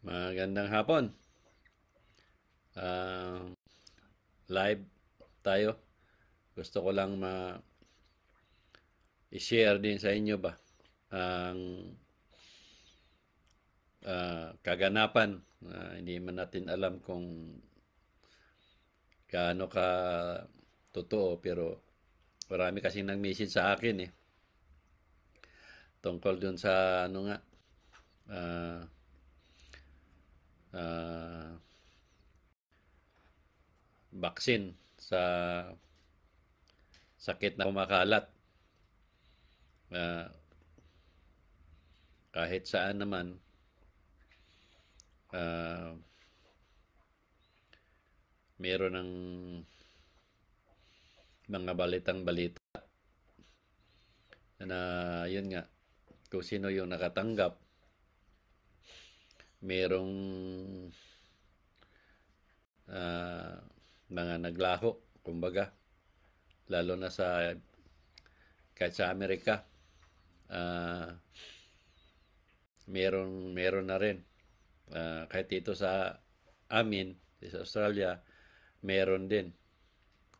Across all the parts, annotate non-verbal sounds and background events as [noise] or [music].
Magandang hapon. Uh, live tayo. Gusto ko lang ma i-share din sa inyo ba ang uh, kaganapan uh, hindi man natin alam kung gaano ka totoo pero marami kasi nang message sa akin eh tungkol dun sa ano nga uh, uh, ah, vaccine sa sakit na kumakalat. Uh, kahit saan naman uh, meron ng mga balitang balita na yun nga kung sino yung nakatanggap merong uh, mga naglaho, kumbaga, lalo na sa kahit sa Amerika, uh, ah, meron, meron na rin. Uh, kahit dito sa amin, sa Australia, meron din.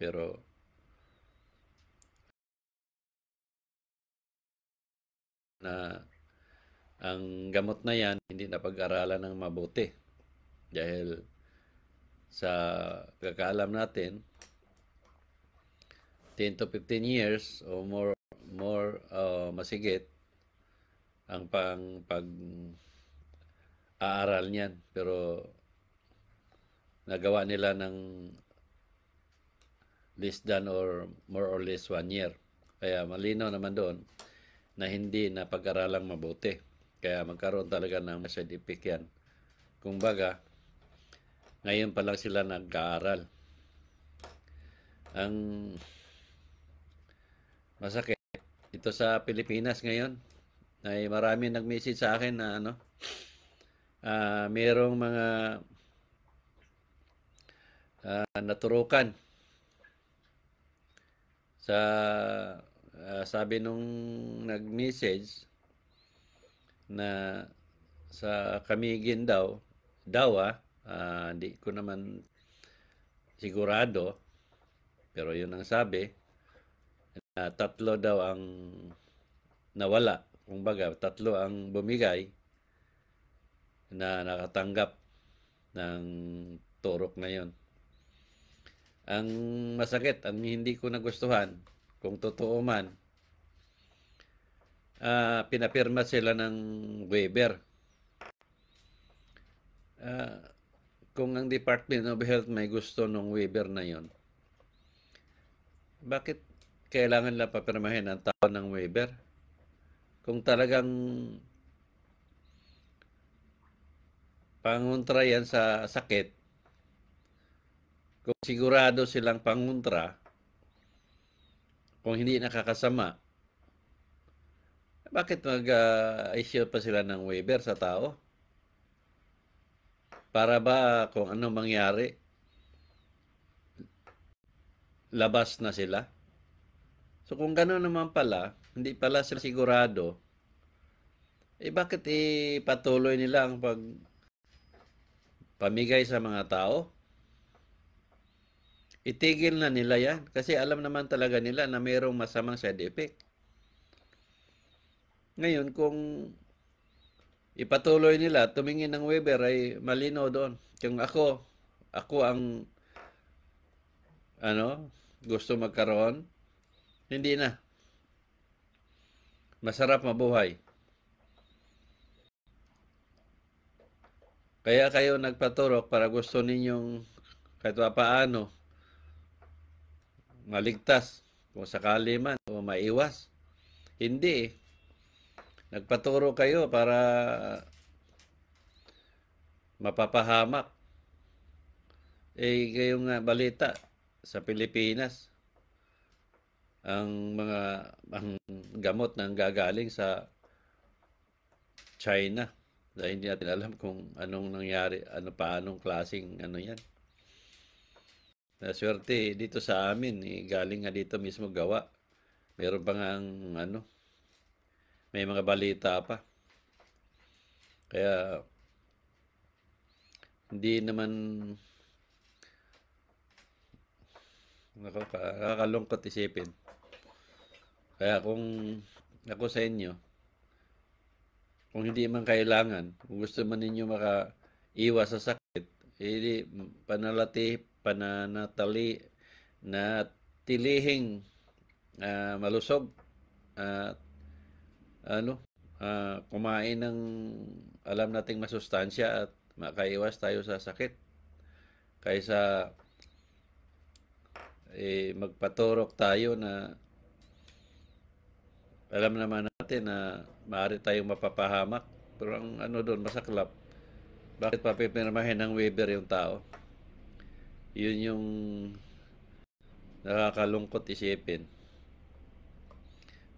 Pero na ang gamot na yan hindi napag-aralan ng mabuti. Dahil sa kakaalam natin, 10 to 15 years o more more uh, masigit ang pang pag aaral niyan pero nagawa nila ng less than or more or less one year kaya malino naman doon na hindi napag pag-aralang mabuti kaya magkaroon talaga ng side effect yan. Kung baga, ngayon pa lang sila nag-aaral. Ang masakit, ito sa Pilipinas ngayon, ay marami nag-message sa akin na ano, uh, merong mga uh, naturukan sa uh, sabi nung nag-message na sa Kamigin daw, daw ah, hindi ah, ko naman sigurado, pero yun ang sabi, na tatlo daw ang nawala. Kumbaga, tatlo ang bumigay na nakatanggap ng turok yun. Ang masakit, ang hindi ko nagustuhan, kung totoo man, uh, pinapirma sila ng waiver. Uh, ah, kung ang Department of Health may gusto ng waiver na yon, bakit kailangan lang papirmahin ang tao ng waiver? Kung talagang pangontra yan sa sakit, kung sigurado silang pangontra, kung hindi nakakasama, bakit mag-issue ah, uh, pa sila ng waiver sa tao? Para ba kung ano mangyari, labas na sila? So kung gano'n naman pala, hindi pala sila sigurado, eh bakit ipatuloy nila ang pag pamigay sa mga tao? Itigil na nila yan kasi alam naman talaga nila na mayroong masamang side effect. Ngayon, kung ipatuloy nila, tumingin ng Weber ay malino doon. Kung ako, ako ang ano, gusto magkaroon, hindi na. Masarap mabuhay. Kaya kayo nagpaturok para gusto ninyong kahit paano maligtas kung sakali man o maiwas. Hindi eh. Nagpaturo kayo para mapapahamak. Eh, kayo balita sa Pilipinas, ang mga ang gamot na gagaling sa China. Dahil hindi natin alam kung anong nangyari, ano pa, anong klasing ano yan. Swerte dito sa amin, eh, galing nga dito mismo gawa. Meron pa nga ang ano, may mga balita pa. Kaya hindi naman nakakalungkot isipin. Kaya kung ako sa inyo, kung hindi man kailangan, kung gusto man ninyo makaiwas sa sakit, hindi panalati, pananatali na tilihing uh, ah, malusog at uh, ano, uh, kumain ng alam nating masustansya at makaiwas tayo sa sakit kaysa eh, magpatorok tayo na alam naman natin na maaari tayong mapapahamak pero ang ano doon masaklap bakit papipirmahin ng waiver yung tao yun yung nakakalungkot isipin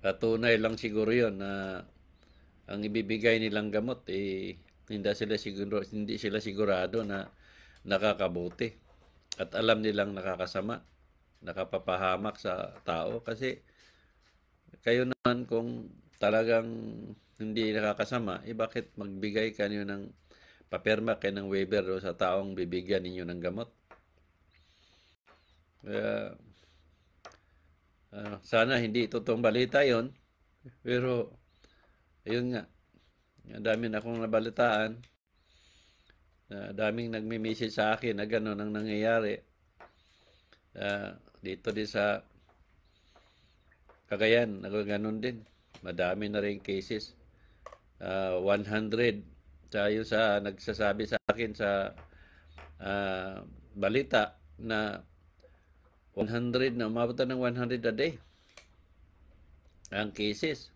Katunay lang siguro yon na ang ibibigay nilang gamot eh, hindi sila siguro hindi sila sigurado na nakakabuti at alam nilang nakakasama, nakapapahamak sa tao kasi kayo naman kung talagang hindi nakakasama, eh bakit magbigay kanyo ng papirma kay ng waiver sa taong bibigyan ninyo ng gamot? Kaya, uh, sana hindi totoong balita yon pero ayun nga ang dami na akong nabalitaan uh, daming nagme-message sa akin na gano'n ang nangyayari uh, dito din sa Cagayan gano'n din madami na rin cases uh, 100 tayo sa nagsasabi sa akin sa uh, balita na 100 na umabot ng 100 a day ang cases.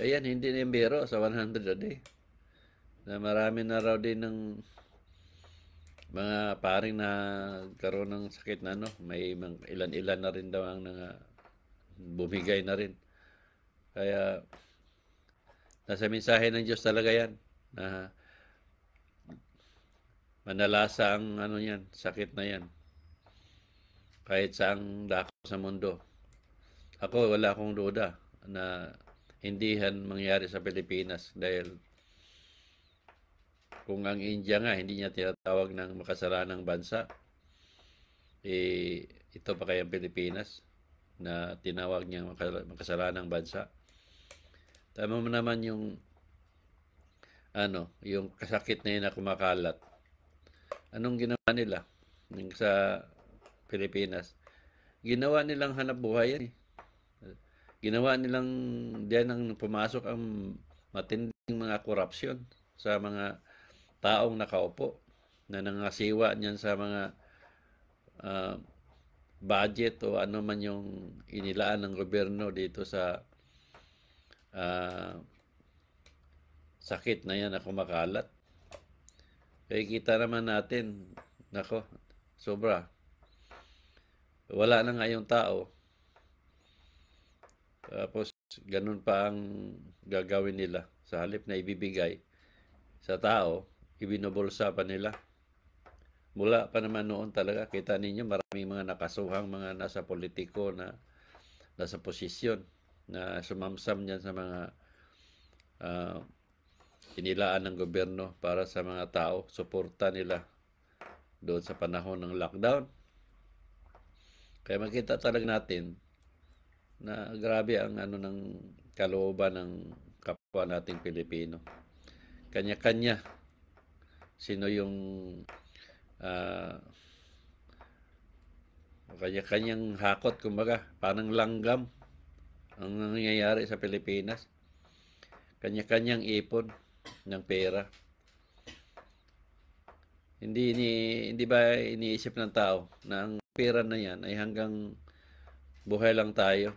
Ayan, hindi na yung biro sa 100 a day. Na marami na raw din ng mga paring na karoon ng sakit na ano May ilan-ilan na rin daw ang nga bumigay na rin. Kaya nasa mensahe ng Diyos talaga yan. Na manalasa ang ano yan, sakit na yan kahit saang dako sa mundo. Ako, wala akong duda na hindi han mangyari sa Pilipinas dahil kung ang India nga hindi niya tinatawag ng makasaranang bansa, eh, ito pa kayang Pilipinas na tinawag niyang makasaranang bansa. Tama mo naman yung ano, yung kasakit na yun na kumakalat. Anong ginawa nila? sa Pilipinas. Ginawa nilang hanap buhay yan eh. Ginawa nilang diyan ang pumasok ang matinding mga korupsyon sa mga taong nakaupo na nangasiwa niyan sa mga uh, budget o ano man yung inilaan ng gobyerno dito sa uh, sakit na yan na kumakalat. Kaya kita naman natin, nako, sobra. Wala na nga yung tao. Tapos, ganun pa ang gagawin nila. Sa halip na ibibigay sa tao, ibinobolsa pa nila. Mula pa naman noon talaga, kita ninyo maraming mga nakasuhang mga nasa politiko na nasa posisyon na sumamsam niyan sa mga uh, inilaan ng gobyerno para sa mga tao, suporta nila doon sa panahon ng lockdown kaya makita talaga natin na grabe ang ano ng kalooban ng kapwa nating Pilipino. Kanya-kanya sino yung uh, kanya-kanyang hakot kumbaga, parang langgam ang nangyayari sa Pilipinas. Kanya-kanyang ipon ng pera. Hindi ni hindi ba iniisip ng tao na ang pera na yan ay hanggang buhay lang tayo.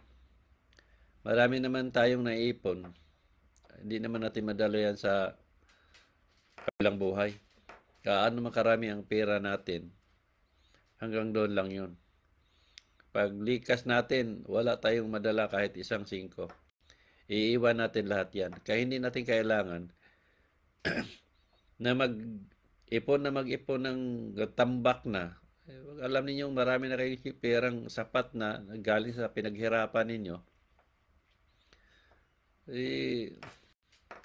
Marami naman tayong naipon. Hindi naman natin madalo yan sa kabilang buhay. Kaano makarami ang pera natin, hanggang doon lang yun. Pag likas natin, wala tayong madala kahit isang singko. Iiwan natin lahat yan. Kaya hindi natin kailangan [clears throat] na mag-ipon na mag-ipon ng tambak na alam ninyo marami na kayong perang sapat na galing sa pinaghirapan ninyo, eh,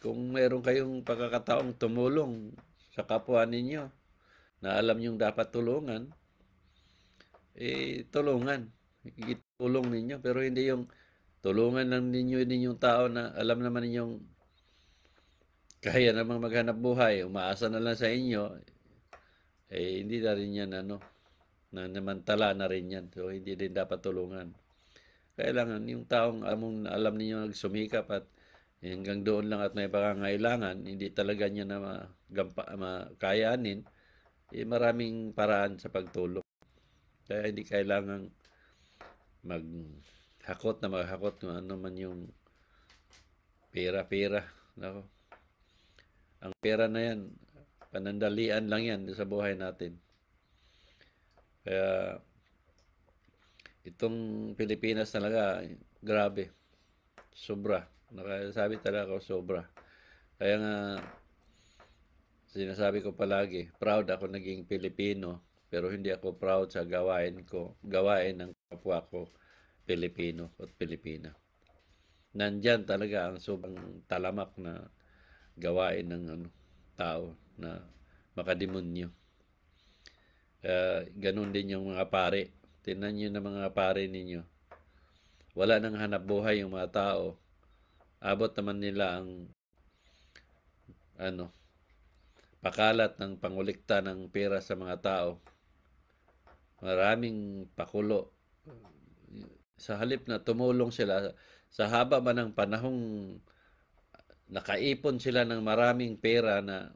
kung meron kayong pagkakataong tumulong sa kapwa ninyo na alam yung dapat tulungan, eh, tulungan. Itulong ninyo. Pero hindi yung tulungan lang ninyo ninyong tao na alam naman ninyong kaya namang maghanap buhay, umaasa na lang sa inyo, eh, hindi na rin yan ano, na naman tala na rin yan. So, hindi din dapat tulungan. Kailangan yung taong among alam ninyo nagsumikap at hanggang doon lang at may pangangailangan, hindi talaga niya na magampa, makayanin, eh, maraming paraan sa pagtulong. Kaya hindi kailangan maghakot na maghakot kung ano man yung pera-pera. Nako. Ang pera na yan, panandalian lang yan sa buhay natin. Kaya itong Pilipinas talaga, grabe. Sobra. Nakasabi talaga ako sobra. Kaya nga, sinasabi ko palagi, proud ako naging Pilipino, pero hindi ako proud sa gawain ko, gawain ng kapwa ko, Pilipino at Pilipina. Nandyan talaga ang sobrang talamak na gawain ng ano, tao na makadimonyo. Uh, ganun din yung mga pare. Tingnan niyo na mga pare ninyo. Wala nang hanap buhay yung mga tao. Abot naman nila ang ano pakalat ng pangulikta ng pera sa mga tao. Maraming pakulo. Sa halip na tumulong sila sa haba ba ng panahong nakaipon sila ng maraming pera na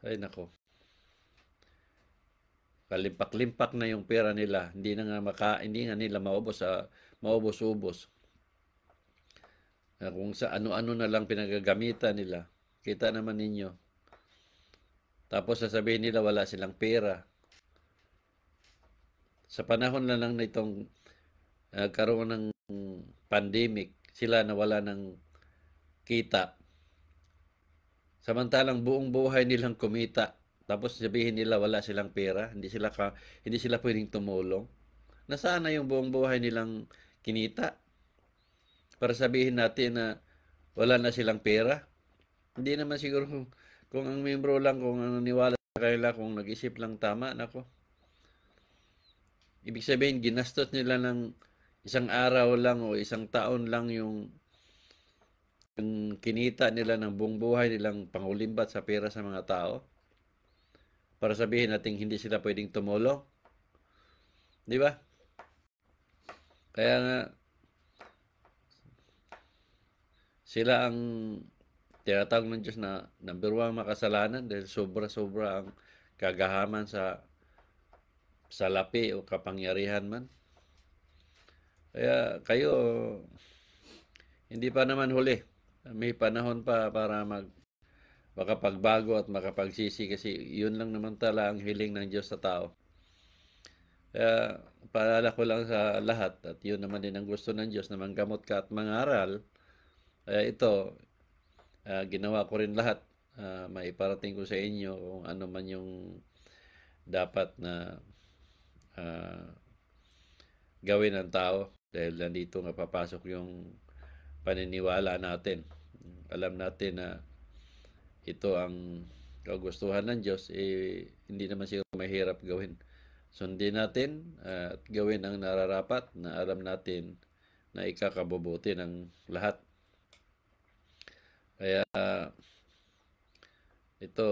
ay nako palimpak-limpak na yung pera nila, hindi na nga maka, hindi nga nila maubos sa maubos-ubos. Uh, kung sa ano-ano na lang pinagagamitan nila. Kita naman ninyo. Tapos sasabihin nila wala silang pera. Sa panahon na lang nitong uh, eh, karoon ng pandemic, sila na wala ng kita. Samantalang buong buhay nilang kumita tapos sabihin nila wala silang pera, hindi sila ka, hindi sila pwedeng tumulong. Nasaan na yung buong buhay nilang kinita? Para sabihin natin na wala na silang pera. Hindi naman siguro kung ang membro lang, kung ang naniwala sa kanila, kung nag-isip lang tama, nako. Ibig sabihin, ginastos nila ng isang araw lang o isang taon lang yung, yung kinita nila ng buong buhay nilang pangulimbat sa pera sa mga tao para sabihin nating hindi sila pwedeng tumulong. Di ba? Kaya nga, sila ang tinatawag ng Diyos na number one makasalanan dahil sobra-sobra ang kagahaman sa salapi o kapangyarihan man. Kaya kayo, hindi pa naman huli. May panahon pa para mag makapagbago at makapagsisi kasi yun lang naman tala ang hiling ng Diyos sa tao. Kaya paalala ko lang sa lahat at yun naman din ang gusto ng Diyos na manggamot ka at mangaral. Kaya ito, uh, ginawa ko rin lahat. Uh, maiparating ko sa inyo kung ano man yung dapat na uh, gawin ng tao dahil nandito nga papasok yung paniniwala natin. Alam natin na uh, ito ang kagustuhan ng Diyos, eh, hindi naman siguro mahirap gawin. Sundin natin ah, at gawin ang nararapat na alam natin na ikakabubuti ng lahat. Kaya ito,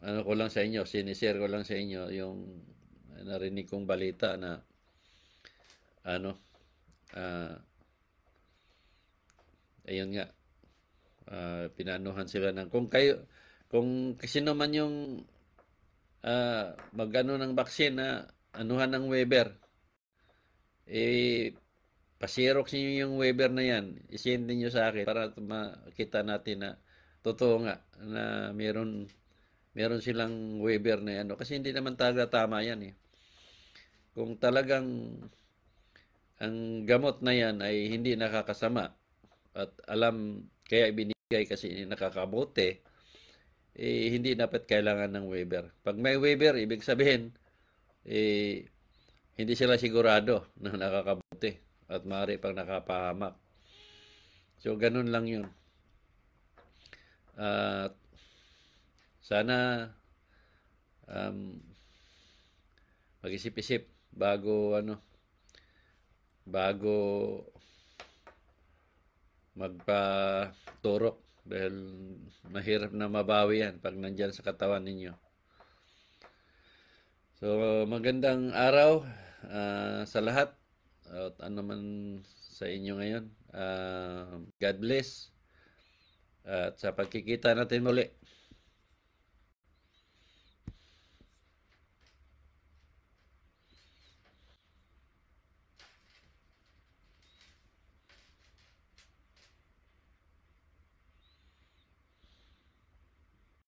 ano ko lang sa inyo, sinishare ko lang sa inyo yung narinig kong balita na ano, uh, ayun nga, uh, pinanuhan sila ng kung kayo kung sino man yung uh, magano ng baksin na uh, anuhan ng Weber eh pasirox niyo yung Weber na yan isend niyo sa akin para makita natin na totoo nga na meron meron silang Weber na yan no? kasi hindi naman talaga tama yan eh kung talagang ang gamot na yan ay hindi nakakasama at alam kaya ibinigay bigay kasi nakakabote, eh, hindi dapat kailangan ng waiver. Pag may waiver, ibig sabihin, eh, hindi sila sigurado na nakakabote at maaari pang nakapahamak. So, ganun lang yun. At uh, sana um, mag-isip-isip bago ano bago magpaturok dahil mahirap na mabawi yan pag nandyan sa katawan ninyo. So, magandang araw uh, sa lahat at ano man sa inyo ngayon. Uh, God bless at sa pagkikita natin muli.